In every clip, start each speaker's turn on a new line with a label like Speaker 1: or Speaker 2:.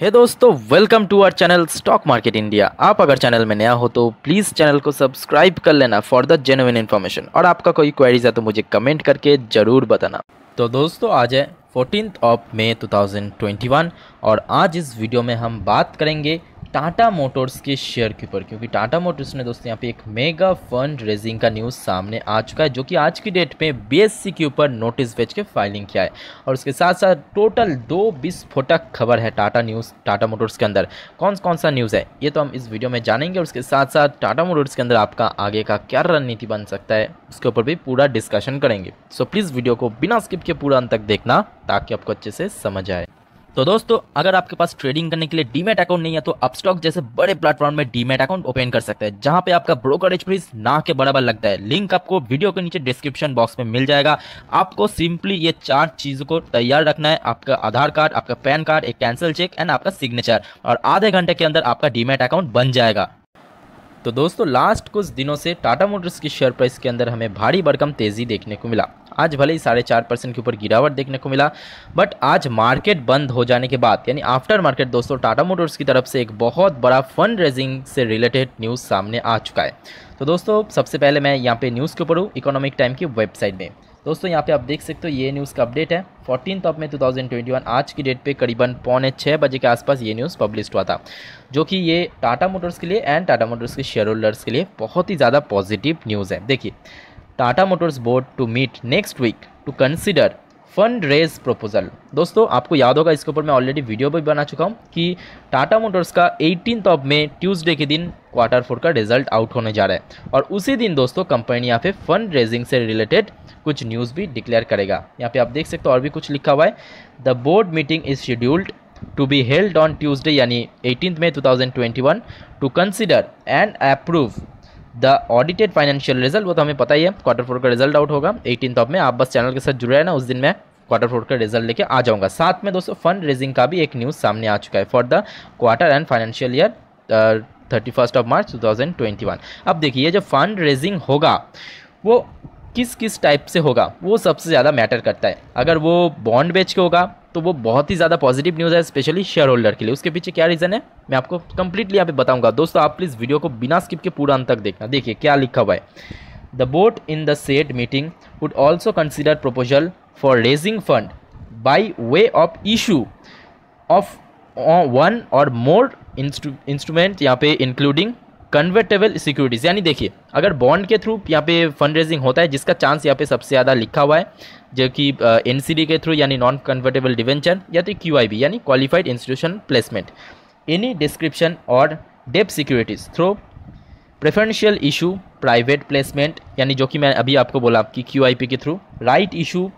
Speaker 1: हे hey दोस्तों welcome to our channel stock market India आप अगर चैनल में नया हो तो प्लीज़ चैनल को सब्सक्राइब कर लेना फॉर द जेनुइन इन्फॉर्मेशन और आपका कोई क्वेरीज है तो मुझे कमेंट करके ज़रूर बताना तो दोस्तों आज है फोर्टीन ऑफ मे 2021 और आज इस वीडियो में हम बात करेंगे टाटा मोटर्स के शेयर के ऊपर क्योंकि टाटा मोटर्स ने दोस्तों यहाँ पे एक मेगा फंड रेजिंग का न्यूज़ सामने आ चुका है जो कि आज की डेट में बीएससी के ऊपर नोटिस भेज के फाइलिंग किया है और उसके साथ साथ टोटल दो विस्फोटक खबर है टाटा न्यूज़ टाटा मोटर्स के अंदर कौन कौन सा न्यूज़ है ये तो हम इस वीडियो में जानेंगे और उसके साथ साथ टाटा मोटर्स के अंदर आपका आगे का क्या रणनीति बन सकता है उसके ऊपर भी पूरा डिस्कशन करेंगे सो प्लीज़ वीडियो को बिना स्किप के पूरा अंत तक देखना ताकि आपको अच्छे से समझ आए तो दोस्तों अगर आपके पास ट्रेडिंग करने के लिए डीमेट अकाउंट नहीं है तो आप स्टॉक जैसे बड़े प्लेटफॉर्म में डीमेट अकाउंट ओपन कर सकते हैं जहां पे आपका ब्रोकरेज फीस ना के बराबर लगता है लिंक आपको वीडियो के नीचे डिस्क्रिप्शन बॉक्स में मिल जाएगा आपको सिंपली ये चार चीज़ों को तैयार रखना है आपका आधार कार्ड आपका पैन कार्ड एक कैंसिल चेक एंड आपका सिग्नेचर और आधे घंटे के अंदर आपका डीमेट अकाउंट बन जाएगा तो दोस्तों लास्ट कुछ दिनों से टाटा मोटर्स की शेयर प्राइस के अंदर हमें भारी बरकम तेज़ी देखने को मिला आज भले ही साढ़े चार परसेंट के ऊपर गिरावट देखने को मिला बट आज मार्केट बंद हो जाने के बाद यानी आफ्टर मार्केट दोस्तों टाटा मोटर्स की तरफ से एक बहुत बड़ा फंड रेजिंग से रिलेटेड न्यूज़ सामने आ चुका है तो दोस्तों सबसे पहले मैं यहाँ पे न्यूज़ के ऊपर हूँ इकोनॉमिक टाइम की वेबसाइट में दोस्तों यहाँ पे आप देख सकते हो ये न्यूज़ का अपडेट है फोर्टीन ऑफ में 2021 आज की डेट पे करीबन पौने छः बजे के आसपास ये न्यूज़ पब्लिश हुआ था जो कि ये टाटा मोटर्स के लिए एंड टाटा मोटर्स के शेयर होल्डर्स के लिए बहुत ही ज़्यादा पॉजिटिव न्यूज़ है देखिए Tata Motors board to meet next week to consider fund raise proposal दोस्तों आपको याद होगा इसके ऊपर मैं ऑलरेडी वीडियो भी बना चुका हूँ कि टाटा मोटर्स का एटीन ऑफ मे ट्यूजडे के दिन क्वार्टर फोर का रिजल्ट आउट होने जा रहा है और उसी दिन दोस्तों कंपनी यहाँ पे फंड रेजिंग से रिलेटेड कुछ न्यूज़ भी डिक्लेयर करेगा यहाँ पे आप देख सकते हो और भी कुछ लिखा हुआ है the board meeting is scheduled to be held on Tuesday यानी eighteen May to to consider and approve the audited financial result वो तो हमें पता ही है क्वार्टर फोर का रिजल्ट आउट होगा एटीन ऑफ में आप बस चैनल के साथ जुड़े रहना उस दिन मैं क्वार्टर फोर का रिजल्ट लेके आ जाऊंगा साथ में दोस्तों फंड रेजिंग का भी एक न्यूज़ सामने आ चुका है for the quarter end financial year thirty first of March two thousand twenty one अब देखिए जो फंड रेजिंग होगा वो किस किस टाइप से होगा वो सबसे ज़्यादा मैटर करता है अगर वो बॉन्ड बेच के होगा तो वो बहुत ही ज़्यादा पॉजिटिव न्यूज़ है स्पेशली शेयर होल्डर के लिए उसके पीछे क्या रीज़न है मैं आपको कंप्लीटली यहाँ पे बताऊंगा दोस्तों आप प्लीज़ वीडियो को बिना स्किप के पूरा अंत तक देखना देखिए क्या लिखा हुआ है the board in the said meeting would also consider proposal for raising fund by way of issue of one or more instrument यहाँ पे इंक्लूडिंग कन्वर्टेबल सिक्योरिटीज़ यानी देखिए अगर बॉन्ड के थ्रू यहाँ पे फंड रेजिंग होता है जिसका चांस यहाँ पे सबसे ज़्यादा लिखा हुआ है जो कि एन के थ्रू यानी नॉन कन्वर्टेबल डिवेंचर या तो क्यू यानी qualified institution placement any description or debt securities through preferential issue private placement यानी जो कि मैं अभी आपको बोला कि क्यू के through right issue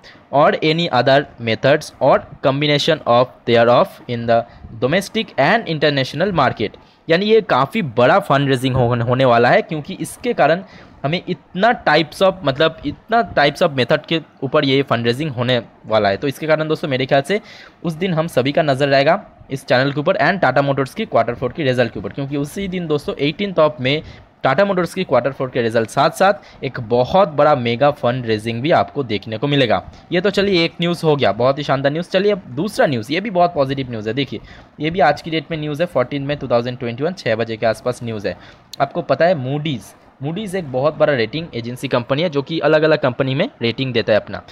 Speaker 1: or any other methods or combination of thereof in the domestic and international market यानी ये काफ़ी बड़ा फंड रेजिंग होने वाला है क्योंकि इसके कारण हमें इतना टाइप्स ऑफ मतलब इतना टाइप्स ऑफ मेथड के ऊपर ये फंड रेजिंग होने वाला है तो इसके कारण दोस्तों मेरे ख्याल से उस दिन हम सभी का नज़र रहेगा इस चैनल के ऊपर एंड टाटा मोटर्स की क्वार्टर फोर की रिजल्ट के ऊपर क्योंकि उसी दिन दोस्तों एटीन ऑफ में टाटा मोटर्स की क्वार्टर फोर के रिजल्ट साथ साथ एक बहुत बड़ा मेगा फंड रेजिंग भी आपको देखने को मिलेगा ये तो चलिए एक न्यूज़ हो गया बहुत ही शानदार न्यूज़ चलिए अब दूसरा न्यूज़ ये भी बहुत पॉजिटिव न्यूज़ है देखिए ये भी आज की डेट में न्यूज़ है फोर्टीन में टू थाउजेंड बजे के आसपास न्यूज़ है आपको पता है मूडीज़ मूडीज़ एक बहुत बड़ा रेटिंग एजेंसी कंपनी है जो कि अलग अलग कंपनी में रेटिंग देता है अपना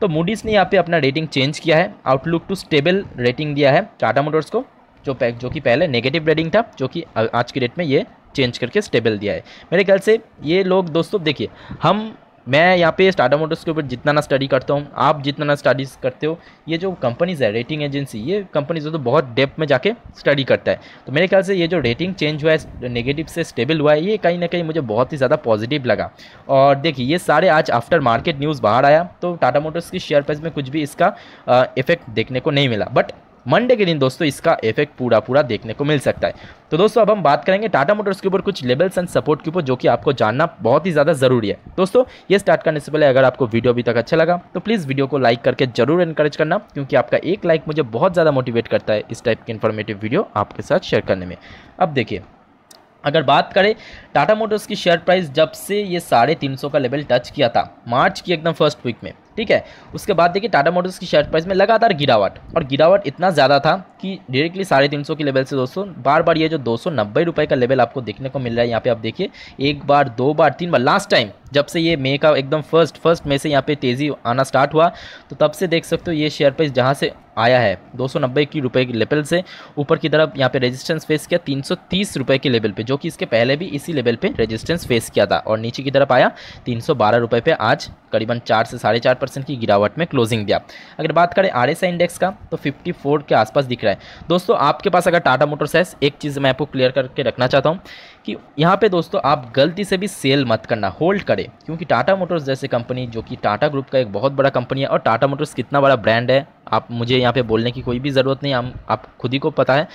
Speaker 1: तो मूडीज़ ने यहाँ पे अपना रेटिंग चेंज किया है आउटलुक टू स्टेबल रेटिंग दिया है टाटा मोटर्स को जो जो कि पहले नेगेटिव रेटिंग था जो कि आज की डेट में ये चेंज करके स्टेबल दिया है मेरे ख्याल से ये लोग दोस्तों देखिए हम मैं यहाँ पे स्टाटा मोटर्स के ऊपर जितना ना स्टडी करता हूँ आप जितना ना स्टडीज़ करते हो ये जो कंपनीज है रेटिंग एजेंसी ये कंपनीज तो बहुत डेप्थ में जाके स्टडी करता है तो मेरे ख्याल से ये जो रेटिंग चेंज हुआ है नेगेटिव से स्टेबल हुआ है ये कहीं ना कहीं मुझे बहुत ही ज़्यादा पॉजिटिव लगा और देखिए ये सारे आज आफ्टर मार्केट न्यूज़ बाहर आया तो टाटा मोटर्स की शेयर प्राइस में कुछ भी इसका इफेक्ट देखने को नहीं मिला बट मंडे के दिन दोस्तों इसका इफेक्ट पूरा पूरा देखने को मिल सकता है तो दोस्तों अब हम बात करेंगे टाटा मोटर्स के ऊपर कुछ लेवल्स एंड सपोर्ट के ऊपर जो कि आपको जानना बहुत ही ज़्यादा ज़रूरी है दोस्तों ये स्टार्ट करने से पहले अगर आपको वीडियो अभी तक अच्छा लगा तो प्लीज़ वीडियो को लाइक करके जरूर इनकरेज करना क्योंकि आपका एक लाइक मुझे बहुत ज़्यादा मोटिवेट करता है इस टाइप की इन्फॉर्मेटिव वीडियो आपके साथ शेयर करने में अब देखिए अगर बात करें टाटा मोटर्स की शेयर प्राइस जब से ये साढ़े तीन सौ का लेवल टच किया था मार्च की एकदम फर्स्ट वीक में ठीक है उसके बाद देखिए टाटा मोटर्स की शेयर प्राइस में लगातार गिरावट और गिरावट इतना ज़्यादा था कि डायरेक्टली साढ़े तीन सौ के लेवल से दोस्तों बार बार ये जो दो सौ नब्बे रुपये का लेवल आपको देखने को मिल रहा है यहाँ पे आप देखिए एक बार दो बार तीन बार लास्ट टाइम जब से ये मे का एकदम फर्स्ट फर्स्ट मे से यहाँ पे तेज़ी आना स्टार्ट हुआ तो तब से देख सकते हो ये शेयर प्राइस जहाँ से आया है नब्बे की रुपए के लेवल से ऊपर की तरफ यहाँ पे रेजिस्टेंस फेस किया तीस रुपए के लेवल पे जो कि इसके पहले भी इसी लेवल पे रेजिस्टेंस फेस किया था और नीचे की तरफ आया बारह रुपए पे आज करीबन चार से साढ़े चार परसेंट की गिरावट में क्लोजिंग दिया अगर बात करें आर इंडेक्स का तो 54 के आसपास दिख रहा है दोस्तों आपके पास अगर टाटा मोटर्स है एक चीज़ मैं आपको क्लियर करके रखना चाहता हूँ कि यहाँ पे दोस्तों आप गलती से भी सेल मत करना होल्ड करें क्योंकि टाटा मोटर्स जैसे कंपनी जो कि टाटा ग्रुप का एक बहुत बड़ा कंपनी है और टाटा मोटर्स कितना बड़ा ब्रांड है आप मुझे यहाँ पे बोलने की कोई भी ज़रूरत नहीं हम आप खुद ही को पता है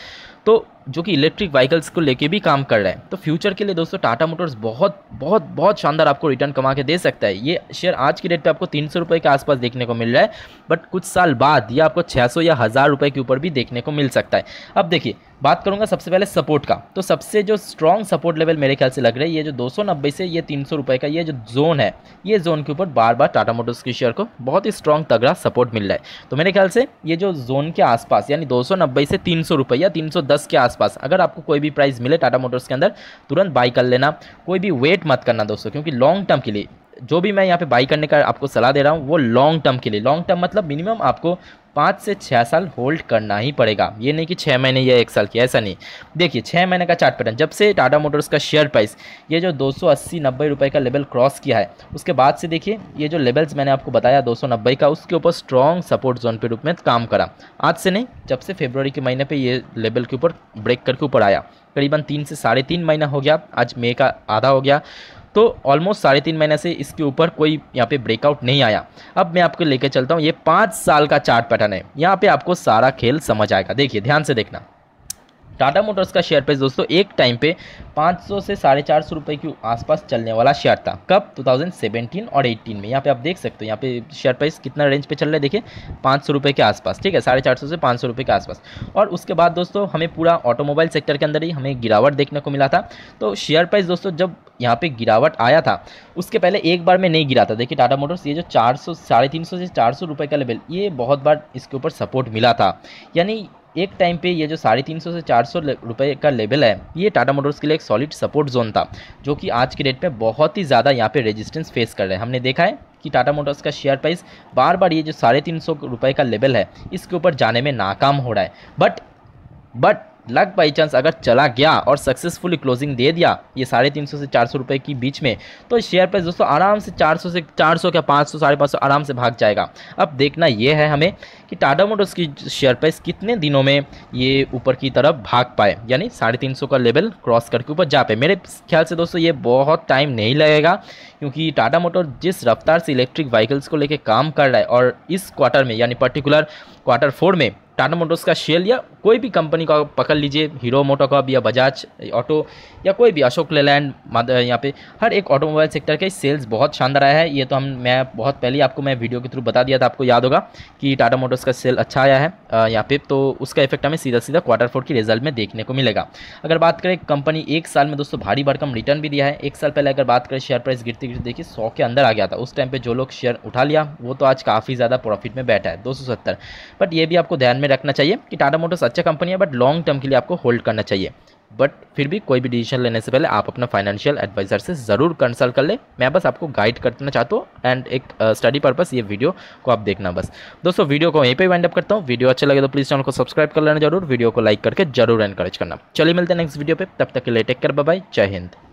Speaker 1: तो जो कि इलेक्ट्रिक व्हीकल्स को लेके भी काम कर रहा है तो फ्यूचर के लिए दोस्तों टाटा मोटर्स बहुत बहुत बहुत शानदार आपको रिटर्न कमा के दे सकता है ये शेयर आज की डेट पे आपको तीन सौ रुपये के आसपास देखने को मिल रहा है बट कुछ साल बाद ये आपको छः सौ या हज़ार रुपये के ऊपर भी देखने को मिल सकता है अब देखिए बात करूंगा सबसे पहले सपोर्ट का तो सबसे जो स्ट्रॉन्ग सपोर्ट लेवल मेरे ख्याल से लग रहा है ये जो 290 से ये तीन सौ का ये जो जोन है ये जोन के ऊपर बार बार टाटा मोटर्स के शेयर को बहुत ही स्ट्रॉन्ग तगड़ा सपोर्ट मिल रहा है तो मेरे ख्याल से ये जो जोन के आसपास यानी 290 से तीन सौ या तीन के आसपास अगर आपको कोई भी प्राइस मिले टाटा मोटर्स के अंदर तुरंत बाई कर लेना कोई भी वेट मत करना दोस्तों क्योंकि लॉन्ग टर्म के लिए जो भी मैं यहाँ पे बाई करने का आपको सलाह दे रहा हूँ वो लॉन्ग टर्म के लिए लॉन्ग टर्म मतलब मिनिमम आपको पाँच से छः साल होल्ड करना ही पड़ेगा ये नहीं कि छः महीने या एक साल की ऐसा नहीं देखिए छः महीने का चार्ट पैटर्न जब से टाटा मोटर्स का शेयर प्राइस ये जो दो सौ अस्सी नब्बे रुपये का लेवल क्रॉस किया है उसके बाद से देखिए ये जो लेवल्स मैंने आपको बताया दो सौ नब्बे का उसके ऊपर स्ट्रॉन्ग सपोर्ट जोन के रूप में काम करा आज से नहीं जब से फेब्रवरी के महीने पर ये लेवल के ऊपर ब्रेक करके ऊपर आया करीबन तीन से साढ़े तीन महीना हो गया आज मे का आधा हो गया तो ऑलमोस्ट साढ़े तीन महीने से इसके ऊपर कोई यहाँ पे ब्रेकआउट नहीं आया अब मैं आपको लेकर चलता हूँ ये पाँच साल का चार्ट पैटर्न है यहाँ पे आपको सारा खेल समझ आएगा देखिए ध्यान से देखना टाटा मोटर्स का शेयर प्राइस दोस्तों एक टाइम पे 500 से साढ़े चार सौ रुपये के आसपास चलने वाला शेयर था कब 2017 और 18 में यहाँ पे आप देख सकते हो यहाँ पे शेयर प्राइस कितना रेंज पे चल रहा है देखिए पाँच सौ के आसपास ठीक है साढ़े चार सौ से पाँच सौ के आसपास और उसके बाद दोस्तों हमें पूरा ऑटोमोबाइल सेक्टर के अंदर ही हमें गिरावट देखने को मिला था तो शेयर प्राइस दोस्तों जब यहाँ पे गिरावट आया था उसके पहले एक बार में नहीं गिरा था देखिए टाटा मोटर्स ये जो चार सौ से चार सौ का लेवल ये बहुत बार इसके ऊपर सपोर्ट मिला था यानी एक टाइम पे ये जो साढ़े तीन सौ से चार सौ रुपये का लेवल है ये टाटा मोटर्स के लिए एक सॉलिड सपोर्ट जोन था जो कि आज के डेट में बहुत ही ज़्यादा यहाँ पे रेजिस्टेंस फेस कर रहे हैं हमने देखा है कि टाटा मोटर्स का शेयर प्राइस बार बार ये जो साढ़े तीन सौ रुपये का लेवल है इसके ऊपर जाने में नाकाम हो रहा है but but luck by chance अगर चला गया और सक्सेसफुली क्लोजिंग दे दिया ये साढ़े तीन सौ से चार सौ रुपये की बीच में तो शेयर प्राइस दोस्तों आराम से चार सौ से चार सौ क्या पाँच सौ साढ़े पाँच सौ आराम से भाग जाएगा अब देखना ये है हमें कि टाटा मोटर्स की शेयर प्राइस कितने दिनों में ये ऊपर की तरफ भाग पाए यानी साढ़े तीन सौ का लेवल क्रॉस करके ऊपर जा पाए मेरे ख्याल से दोस्तों ये बहुत टाइम नहीं लगेगा क्योंकि टाटा मोटर जिस रफ्तार से इलेक्ट्रिक व्हीकल्स को लेकर काम कर रहा है और इस क्वार्टर में यानी पर्टिकुलर क्वार्टर फोर में टाटा मोटर्स का शेयर या कोई भी कंपनी का पकड़ लीजिए हीरो मोटोकॉप या बजाज ऑटो या कोई भी अशोक लेलैंड यहाँ पे हर एक ऑटोमोबाइल सेक्टर के सेल्स बहुत शानदार आया है ये तो हम मैं बहुत पहले आपको मैं वीडियो के थ्रू बता दिया था आपको याद होगा कि टाटा मोटर्स उसका सेल अच्छा आया है यहाँ पे तो उसका इफेक्ट हमें सीधा सीधा क्वार्टर फोर की रिजल्ट में देखने को मिलेगा अगर बात करें कंपनी एक साल में दोस्तों भारी भरकम रिटर्न भी दिया है एक साल पहले अगर बात करें शेयर प्राइस गिरते गिरते देखिए सौ के अंदर आ गया था उस टाइम पर जो लोग शेयर उठा लिया वो तो आज काफ़ी ज़्यादा प्रॉफिट में बैठा है दो बट ये भी आपको ध्यान में रखना चाहिए कि टाटा मोटर्स अच्छा कंपनी है बट लॉन्ग टर्म के लिए आपको होल्ड करना चाहिए बट फिर भी कोई भी डिसीजन लेने से पहले आप अपना फाइनेंशियल एडवाइज़र से ज़रूर कंसल्ट कर लें मैं बस आपको गाइड करना चाहता हूँ एंड एक स्टडी uh, पर्पस ये वीडियो को आप देखना बस दोस्तों वीडियो को यहीं पे वाइंड अप करता हूँ वीडियो अच्छा लगे तो प्लीज़ चैनल को सब्सक्राइब कर लेना जरूर वीडियो को लाइक करके जरूर एनकरेज करना चलिए मिलते हैं नेक्स्ट वीडियो पर तब तक के लिए टेक कर बाय जय हिंद